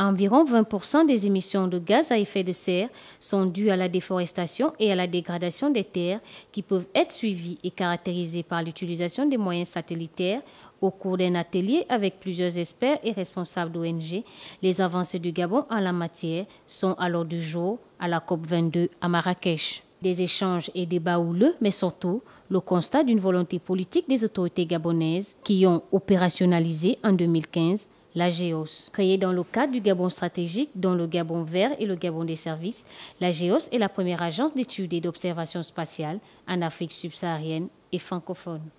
Environ 20% des émissions de gaz à effet de serre sont dues à la déforestation et à la dégradation des terres qui peuvent être suivies et caractérisées par l'utilisation des moyens satellitaires. Au cours d'un atelier avec plusieurs experts et responsables d'ONG, les avancées du Gabon en la matière sont alors du jour à la COP22 à Marrakech. Des échanges et débats houleux, mais surtout le constat d'une volonté politique des autorités gabonaises qui ont opérationnalisé en 2015 la GEOS. Créée dans le cadre du Gabon stratégique, dont le Gabon vert et le Gabon des services, la GEOS est la première agence d'études et d'observation spatiale en Afrique subsaharienne et francophone.